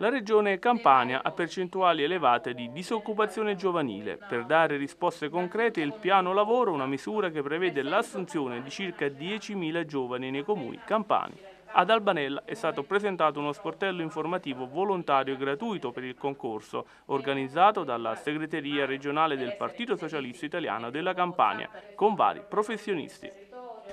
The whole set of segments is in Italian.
La regione Campania ha percentuali elevate di disoccupazione giovanile. Per dare risposte concrete il piano lavoro, una misura che prevede l'assunzione di circa 10.000 giovani nei comuni campani. Ad Albanella è stato presentato uno sportello informativo volontario e gratuito per il concorso, organizzato dalla segreteria regionale del Partito Socialista Italiano della Campania, con vari professionisti.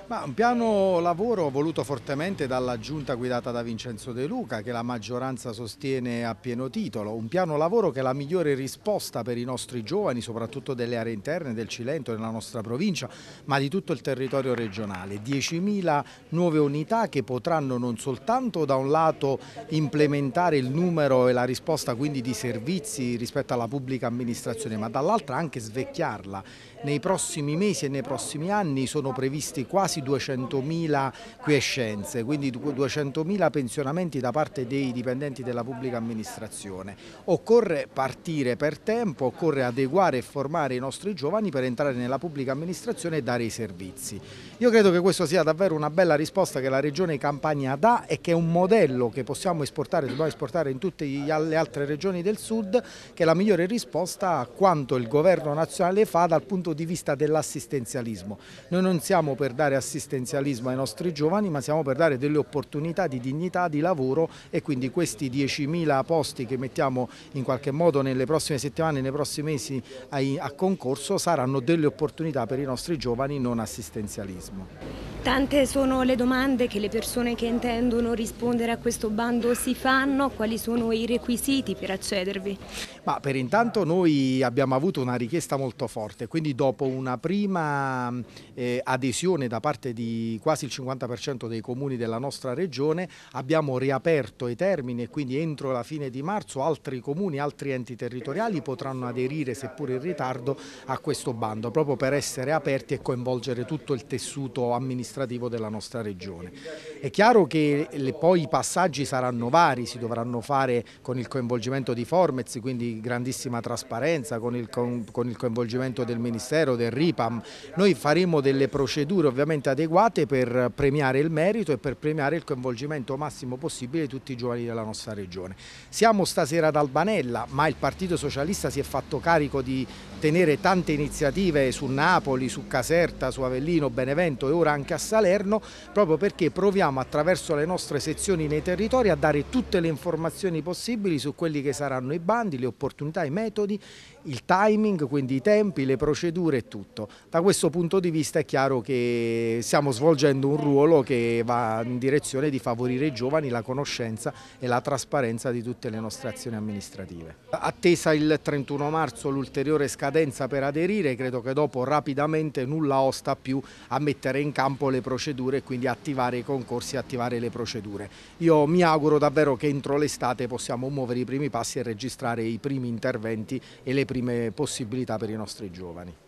Ma un piano lavoro voluto fortemente dalla giunta guidata da Vincenzo De Luca che la maggioranza sostiene a pieno titolo, un piano lavoro che è la migliore risposta per i nostri giovani soprattutto delle aree interne del Cilento, della nostra provincia ma di tutto il territorio regionale, 10.000 nuove unità che potranno non soltanto da un lato implementare il numero e la risposta quindi di servizi rispetto alla pubblica amministrazione ma dall'altra anche svecchiarla, nei prossimi mesi e nei prossimi anni sono previsti quasi quasi 200.000 quiescenze, quindi 200.000 pensionamenti da parte dei dipendenti della pubblica amministrazione. Occorre partire per tempo, occorre adeguare e formare i nostri giovani per entrare nella pubblica amministrazione e dare i servizi. Io credo che questa sia davvero una bella risposta che la Regione Campania dà e che è un modello che possiamo esportare, dobbiamo esportare in tutte le altre regioni del Sud, che è la migliore risposta a quanto il governo nazionale fa dal punto di vista dell'assistenzialismo. Noi non siamo per dare assistenza assistenzialismo ai nostri giovani, ma siamo per dare delle opportunità di dignità, di lavoro e quindi questi 10.000 posti che mettiamo in qualche modo nelle prossime settimane, nei prossimi mesi a concorso saranno delle opportunità per i nostri giovani non assistenzialismo. Tante sono le domande che le persone che intendono rispondere a questo bando si fanno, quali sono i requisiti per accedervi? Ma per intanto noi abbiamo avuto una richiesta molto forte, quindi dopo una prima eh, adesione da parte di quasi il 50% dei comuni della nostra regione abbiamo riaperto i termini e quindi entro la fine di marzo altri comuni, altri enti territoriali potranno aderire seppur in ritardo a questo bando, proprio per essere aperti e coinvolgere tutto il tessuto amministrativo amministrativo della nostra regione. È chiaro che le, poi i passaggi saranno vari, si dovranno fare con il coinvolgimento di Formez, quindi grandissima trasparenza, con il, con, con il coinvolgimento del Ministero, del RIPAM. Noi faremo delle procedure ovviamente adeguate per premiare il merito e per premiare il coinvolgimento massimo possibile di tutti i giovani della nostra regione. Siamo stasera ad Albanella, ma il Partito Socialista si è fatto carico di tenere tante iniziative su Napoli, su Caserta, su Avellino, Benevento e ora anche a a Salerno proprio perché proviamo attraverso le nostre sezioni nei territori a dare tutte le informazioni possibili su quelli che saranno i bandi, le opportunità, i metodi, il timing, quindi i tempi, le procedure e tutto. Da questo punto di vista è chiaro che stiamo svolgendo un ruolo che va in direzione di favorire i giovani, la conoscenza e la trasparenza di tutte le nostre azioni amministrative. Attesa il 31 marzo l'ulteriore scadenza per aderire, credo che dopo rapidamente nulla osta più a mettere in campo le procedure e quindi attivare i concorsi e attivare le procedure. Io mi auguro davvero che entro l'estate possiamo muovere i primi passi e registrare i primi interventi e le prime possibilità per i nostri giovani.